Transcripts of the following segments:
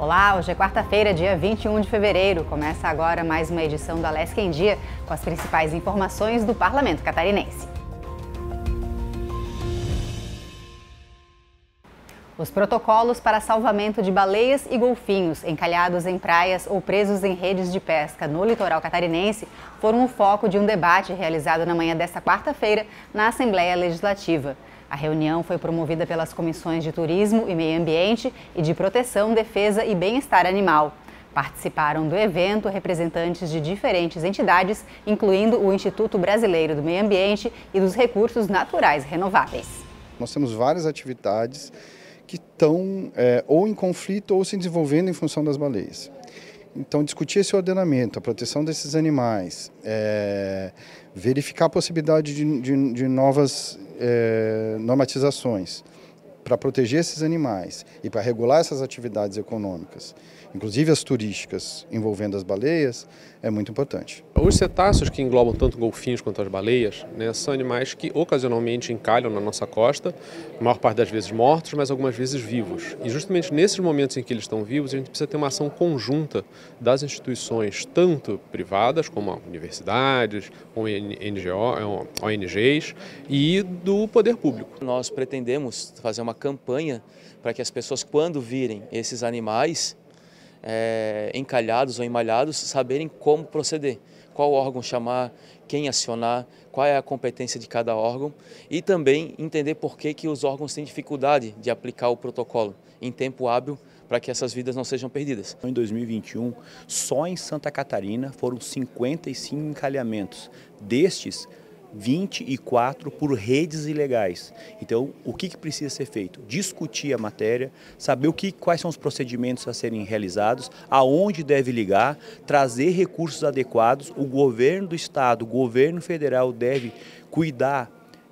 Olá, hoje é quarta-feira, dia 21 de fevereiro. Começa agora mais uma edição do Alesc em Dia, com as principais informações do Parlamento Catarinense. Os protocolos para salvamento de baleias e golfinhos encalhados em praias ou presos em redes de pesca no litoral catarinense foram o foco de um debate realizado na manhã desta quarta-feira na Assembleia Legislativa. A reunião foi promovida pelas comissões de Turismo e Meio Ambiente e de Proteção, Defesa e Bem-Estar Animal. Participaram do evento representantes de diferentes entidades, incluindo o Instituto Brasileiro do Meio Ambiente e dos Recursos Naturais Renováveis. Nós temos várias atividades que estão é, ou em conflito ou se desenvolvendo em função das baleias. Então, discutir esse ordenamento, a proteção desses animais, é, verificar a possibilidade de, de, de novas eh, normatizações para proteger esses animais e para regular essas atividades econômicas, inclusive as turísticas envolvendo as baleias, é muito importante. Os cetáceos que englobam tanto golfinhos quanto as baleias né, são animais que ocasionalmente encalham na nossa costa, a maior parte das vezes mortos, mas algumas vezes vivos. E justamente nesses momentos em que eles estão vivos, a gente precisa ter uma ação conjunta das instituições, tanto privadas como universidades, ONGs é, e do poder público. Nós pretendemos fazer uma campanha para que as pessoas, quando virem esses animais é, encalhados ou emalhados, saberem como proceder, qual órgão chamar, quem acionar, qual é a competência de cada órgão e também entender por que, que os órgãos têm dificuldade de aplicar o protocolo em tempo hábil para que essas vidas não sejam perdidas. Em 2021, só em Santa Catarina foram 55 encalhamentos. Destes, 24 por redes ilegais. Então, o que, que, precisa ser feito? Discutir a matéria, saber o que, quais são os procedimentos a serem realizados, aonde deve ligar, trazer recursos adequados. O governo do estado, o governo federal deve cuidar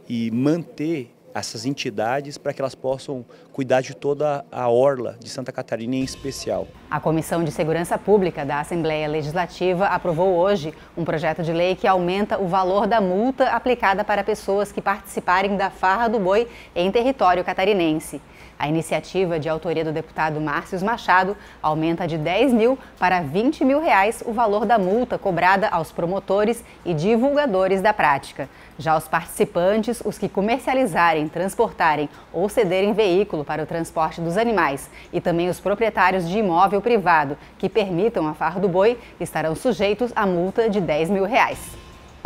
e manter essas entidades para que elas possam cuidar de toda a orla de Santa Catarina em especial. A Comissão de Segurança Pública da Assembleia Legislativa aprovou hoje um projeto de lei que aumenta o valor da multa aplicada para pessoas que participarem da farra do boi em território catarinense. A iniciativa de autoria do deputado Márcio Machado aumenta de 10 mil para 20 mil reais o valor da multa cobrada aos promotores e divulgadores da prática. Já os participantes, os que comercializarem, transportarem ou cederem veículo para o transporte dos animais e também os proprietários de imóvel privado que permitam a farra do boi, estarão sujeitos à multa de 10 mil reais.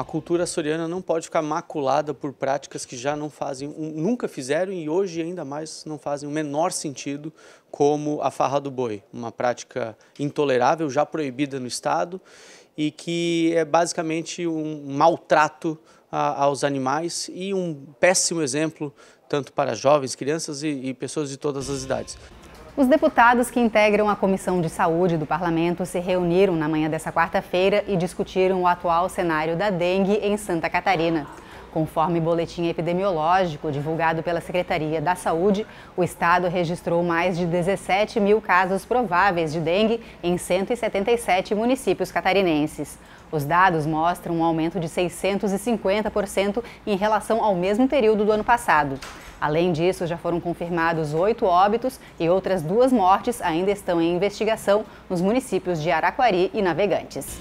A cultura açoriana não pode ficar maculada por práticas que já não fazem, nunca fizeram e hoje ainda mais não fazem o menor sentido, como a farra do boi, uma prática intolerável, já proibida no Estado e que é basicamente um maltrato aos animais e um péssimo exemplo tanto para jovens, crianças e pessoas de todas as idades. Os deputados que integram a Comissão de Saúde do Parlamento se reuniram na manhã dessa quarta-feira e discutiram o atual cenário da dengue em Santa Catarina. Conforme boletim epidemiológico divulgado pela Secretaria da Saúde, o estado registrou mais de 17 mil casos prováveis de dengue em 177 municípios catarinenses. Os dados mostram um aumento de 650% em relação ao mesmo período do ano passado. Além disso, já foram confirmados oito óbitos e outras duas mortes ainda estão em investigação nos municípios de Araquari e Navegantes.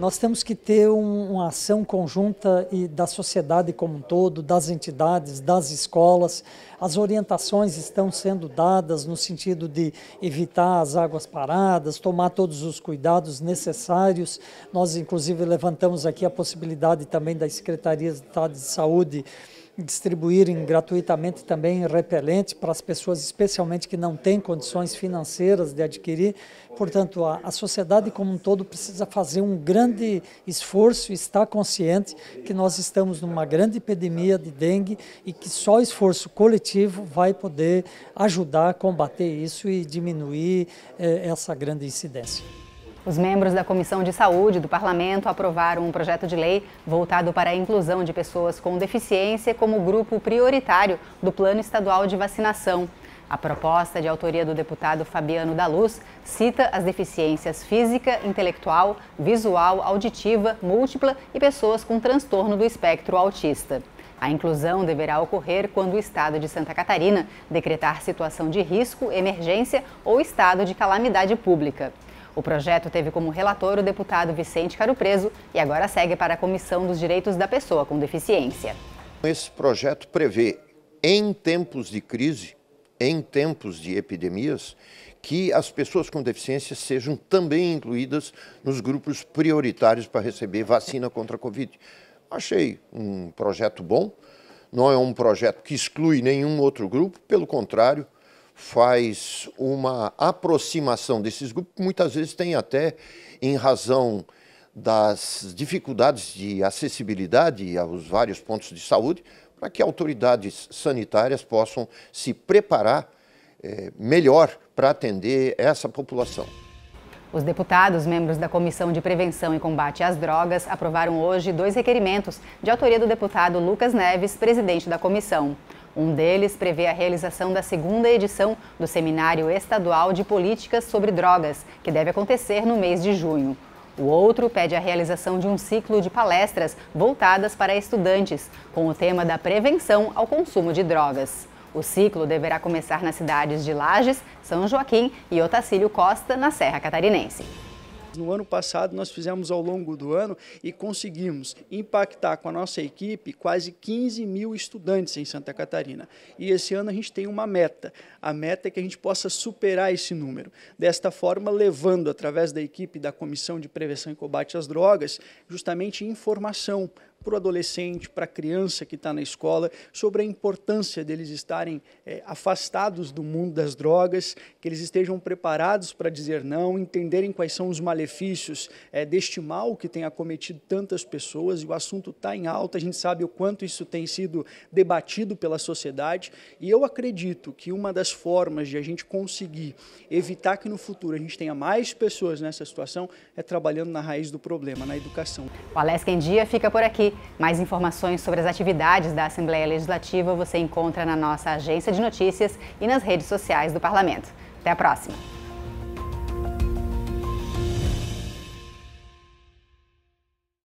Nós temos que ter um, uma ação conjunta e da sociedade como um todo, das entidades, das escolas. As orientações estão sendo dadas no sentido de evitar as águas paradas, tomar todos os cuidados necessários. Nós, inclusive, levantamos aqui a possibilidade também das secretarias de Saúde distribuírem gratuitamente também repelente para as pessoas, especialmente que não têm condições financeiras de adquirir. Portanto, a, a sociedade como um todo precisa fazer um grande esforço e estar consciente que nós estamos numa grande epidemia de dengue e que só esforço coletivo vai poder ajudar a combater isso e diminuir eh, essa grande incidência. Os membros da Comissão de Saúde do Parlamento aprovaram um projeto de lei voltado para a inclusão de pessoas com deficiência como grupo prioritário do Plano Estadual de Vacinação. A proposta, de autoria do deputado Fabiano da Luz, cita as deficiências física, intelectual, visual, auditiva, múltipla e pessoas com transtorno do espectro autista. A inclusão deverá ocorrer quando o Estado de Santa Catarina decretar situação de risco, emergência ou estado de calamidade pública. O projeto teve como relator o deputado Vicente Caro Preso e agora segue para a Comissão dos Direitos da Pessoa com Deficiência. Esse projeto prevê, em tempos de crise, em tempos de epidemias, que as pessoas com deficiência sejam também incluídas nos grupos prioritários para receber vacina contra a Covid. Achei um projeto bom, não é um projeto que exclui nenhum outro grupo, pelo contrário, faz uma aproximação desses grupos, que muitas vezes tem até em razão das dificuldades de acessibilidade aos vários pontos de saúde, para que autoridades sanitárias possam se preparar eh, melhor para atender essa população. Os deputados, membros da Comissão de Prevenção e Combate às Drogas, aprovaram hoje dois requerimentos de autoria do deputado Lucas Neves, presidente da comissão. Um deles prevê a realização da segunda edição do Seminário Estadual de Políticas sobre Drogas, que deve acontecer no mês de junho. O outro pede a realização de um ciclo de palestras voltadas para estudantes, com o tema da prevenção ao consumo de drogas. O ciclo deverá começar nas cidades de Lages, São Joaquim e Otacílio Costa, na Serra Catarinense. No ano passado, nós fizemos ao longo do ano e conseguimos impactar com a nossa equipe quase 15 mil estudantes em Santa Catarina. E esse ano a gente tem uma meta. A meta é que a gente possa superar esse número. Desta forma, levando através da equipe da Comissão de Prevenção e Combate às Drogas, justamente informação para o adolescente, para a criança que está na escola, sobre a importância deles estarem é, afastados do mundo das drogas, que eles estejam preparados para dizer não, entenderem quais são os malefícios é, deste mal que tem acometido tantas pessoas. E o assunto está em alta, a gente sabe o quanto isso tem sido debatido pela sociedade. E eu acredito que uma das formas de a gente conseguir evitar que no futuro a gente tenha mais pessoas nessa situação é trabalhando na raiz do problema, na educação. O Alesca em Dia fica por aqui mais informações sobre as atividades da Assembleia Legislativa você encontra na nossa agência de notícias e nas redes sociais do Parlamento. Até a próxima!